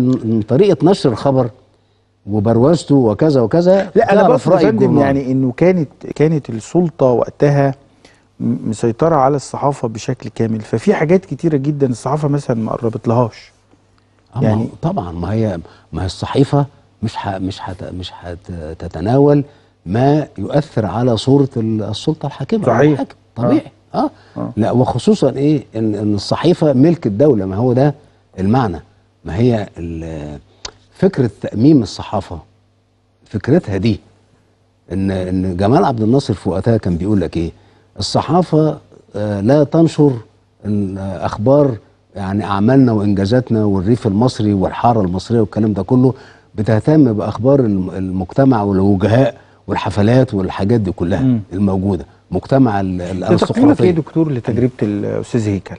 من طريقه نشر الخبر وبروزته وكذا وكذا لا انا بقول يا فندم يعني انه كانت كانت السلطه وقتها مسيطره على الصحافه بشكل كامل ففي حاجات كتيره جدا الصحافه مثلا ما قربت لهاش آه، يعني طبعا ما هي ما هي الصحيفه مش ح مش ح مش هتتناول ما يؤثر على صوره السلطه الحاكمه صحيح طبيعي آه. آه. اه لا وخصوصا ايه ان, إن الصحيفه ملك الدوله ما هو ده المعنى ما هي فكره تأميم الصحافه فكرتها دي ان ان جمال عبد الناصر في وقتها كان بيقول لك ايه الصحافه آه، لا تنشر اخبار يعني اعمالنا وانجازاتنا والريف المصري والحاره المصريه والكلام ده كله بتهتم باخبار المجتمع والوجهاء والحفلات والحاجات دي كلها م. الموجوده مجتمع الارستقراطيه تقييمك ايه دكتور لتجربه الاستاذ هيكل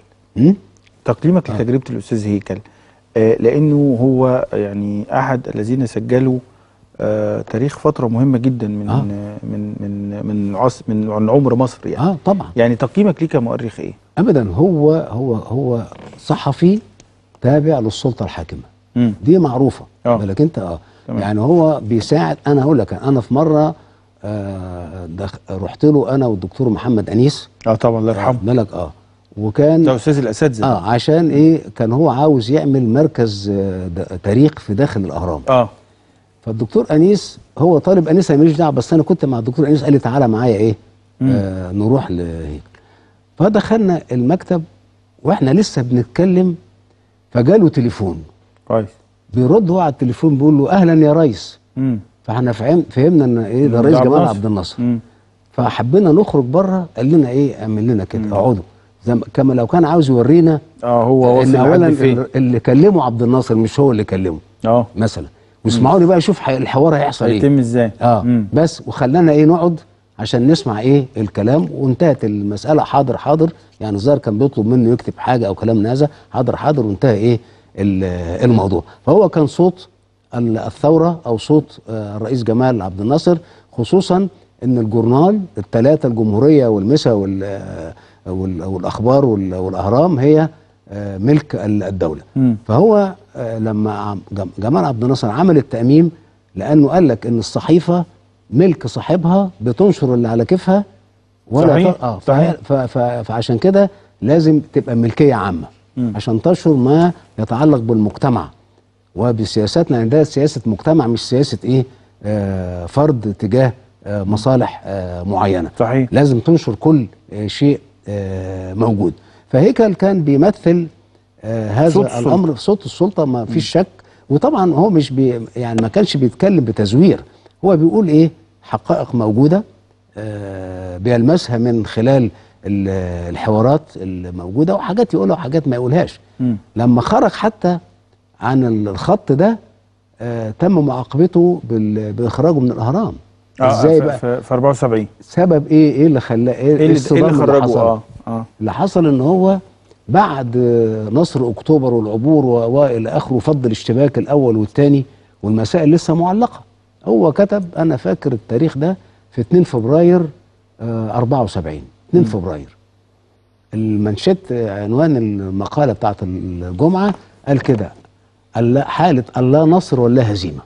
تقييمك آه. لتجربه الاستاذ هيكل آه، لانه هو يعني احد الذين سجلوا آه، تاريخ فتره مهمه جدا من آه. من من من عصر من عمر مصر يعني اه طبعا يعني تقييمك ليه كمؤرخ ايه ابدا هو هو هو صحفي تابع للسلطه الحاكمه مم. دي معروفه آه. بالك انت اه تمام. يعني هو بيساعد انا هقول لك انا في مره آه رحت له انا والدكتور محمد انيس اه طبعا الله يرحمه بالك اه وكان ده استاذ الاساتذه اه عشان ايه كان هو عاوز يعمل مركز آه، تاريخ في داخل الاهرام اه فالدكتور انيس هو طالب انيس ماليش دعوه بس انا كنت مع الدكتور انيس قال لي تعالى معايا ايه آه نروح لهيك فدخلنا المكتب واحنا لسه بنتكلم فجاله تليفون كويس بيرد هو على التليفون بيقول له اهلا يا ريس فاحنا فهم فهمنا ان ايه ده رئيس جمال عبد الناصر فحبينا نخرج بره قال لنا ايه اعمل لنا كده اقعدوا كما لو كان عاوز يورينا اه هو ان اولا اللي كلمه عبد الناصر مش هو اللي كلمه اه مثلا واسمعوا لي بقى شوف الحوار هيحصل ايه هيتم ازاي اه مم. بس وخلانا ايه نقعد عشان نسمع ايه الكلام وانتهت المساله حاضر حاضر يعني الظاهر كان بيطلب منه يكتب حاجه او كلام من هذا حاضر حاضر وانتهى ايه الموضوع فهو كان صوت الثوره او صوت آه، الرئيس جمال عبد الناصر خصوصا ان الجورنال الثلاثه الجمهوريه والمسا وال والاخبار والاهرام هي آه، ملك الدوله م. فهو آه، لما جمال عبد الناصر عمل التاميم لانه قال لك ان الصحيفه ملك صاحبها بتنشر اللي على كيفها ولا صحيح. اه صحيح. فعشان كده لازم تبقى ملكيه عامه م. عشان تنشر ما يتعلق بالمجتمع وبسياساتنا لان يعني ده سياسه مجتمع مش سياسه ايه آه فرد تجاه آه مصالح آه معينه صحيح. لازم تنشر كل آه، شيء آه، موجود فهيكل كان بيمثل آه، هذا صوت الامر في صوت السلطه ما فيش شك وطبعا هو مش بي يعني ما كانش بيتكلم بتزوير هو بيقول ايه حقائق موجوده آه، بيلمسها من خلال الحوارات الموجوده وحاجات يقولها وحاجات ما يقولهاش لما خرج حتى عن الخط ده تم معاقبته باخراجه من الاهرام آه ازاي بقى في 74 سبب ايه ايه اللي خلاه ايه, إيه اللي, إيه اللي خرجه حصل؟ اه اه اللي حصل ان هو بعد نصر اكتوبر والعبور والى اخره فضل الاشتباك الاول والثاني والمسائل لسه معلقه هو كتب انا فاكر التاريخ ده في 2 فبراير آه 74 2 م. فبراير المنشط عنوان المقاله بتاعت الجمعه قال كده حاله الله نصر ولا هزيمه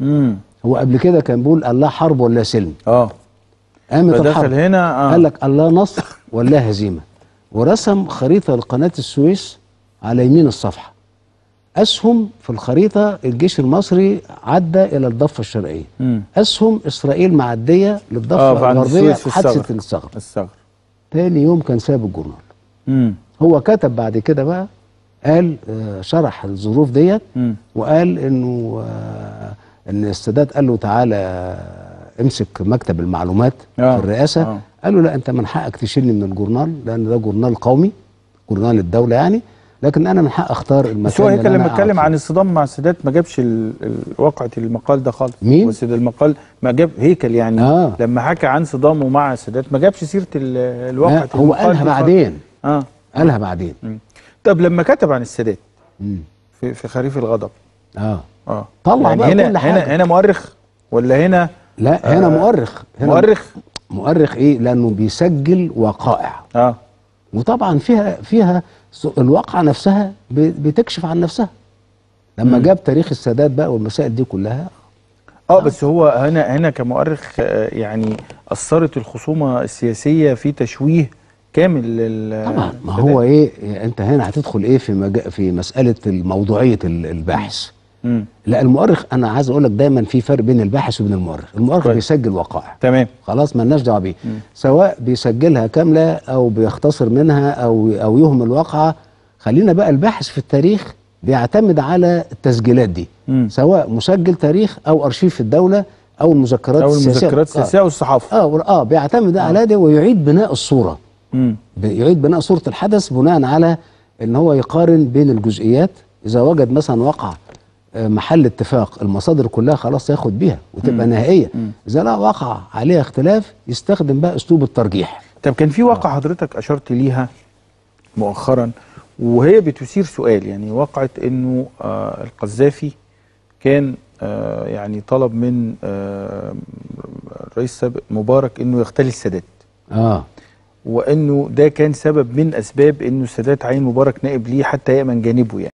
امم هو قبل كده كان بيقول الله حرب ولا سلم اه قامت الحرب هنا آه. قال لك الله نصر ولا هزيمه ورسم خريطه لقناه السويس على يمين الصفحه اسهم في الخريطه الجيش المصري عدى الى الضفه الشرقيه م. اسهم اسرائيل معديه للضفه آه الغربيه حادثه الثغر الثغر تاني يوم كان ساب الجورنال هو كتب بعد كده بقى قال آه، شرح الظروف ديت وقال انه آه، ان السادات قال له تعالى امسك مكتب المعلومات آه. في الرئاسه آه. قال له لا انت من حقك تشيلني من الجورنال لان ده جورنال قومي جورنال الدوله يعني لكن انا من حق اختار المكان بس هو هيك لما اتكلم عن الصدام مع السادات ما جابش وقعة المقال ده خالص مين؟ وسيد المقال ما جاب هيكل يعني آه. لما حكى عن صدامه مع السادات ما جابش سيره الواقعه آه. هو قالها بعدين اه قالها بعدين طب لما كتب عن السادات في, في خريف الغضب اه اه طلع يعني بقى هنا كل حاجة. هنا هنا مؤرخ ولا هنا لا هنا آه، مؤرخ هنا مؤرخ مؤرخ ايه لانه بيسجل وقائع اه وطبعا فيها فيها الواقعه نفسها بتكشف عن نفسها لما م. جاب تاريخ السادات بقى والمسائل دي كلها اه نعم. بس هو هنا هنا كمؤرخ آه، يعني اثرت الخصومه السياسيه في تشويه كامل لل طبعا ما هو إيه؟, ايه انت هنا هتدخل ايه في مج... في مساله موضوعيه الباحث مم. لا المؤرخ انا عايز اقول لك دايما في فرق بين الباحث وبين المؤرخ المؤرخ طيب. بيسجل وقائع تمام خلاص مالناش دعوه بيه سواء بيسجلها كامله او بيختصر منها او او يهمل واقعه خلينا بقى الباحث في التاريخ بيعتمد على التسجيلات دي مم. سواء مسجل تاريخ او ارشيف الدوله او المذكرات آه. السياسيه او المذكرات السياسيه آه. والصحافه اه اه بيعتمد آه. على ده ويعيد بناء الصوره مم. يعيد بناء صوره الحدث بناء على ان هو يقارن بين الجزئيات اذا وجد مثلا وقع محل اتفاق المصادر كلها خلاص ياخد بيها وتبقى نهائيه اذا لا وقع عليها اختلاف يستخدم بقى اسلوب الترجيح طب كان في آه. واقع حضرتك اشرت ليها مؤخرا وهي بتثير سؤال يعني وقعت انه آه القذافي كان آه يعني طلب من آه الرئيس السابق مبارك انه يختل السادات اه وانه ده كان سبب من اسباب انه السادات عين مبارك نائب ليه حتى يامن جانبه يعني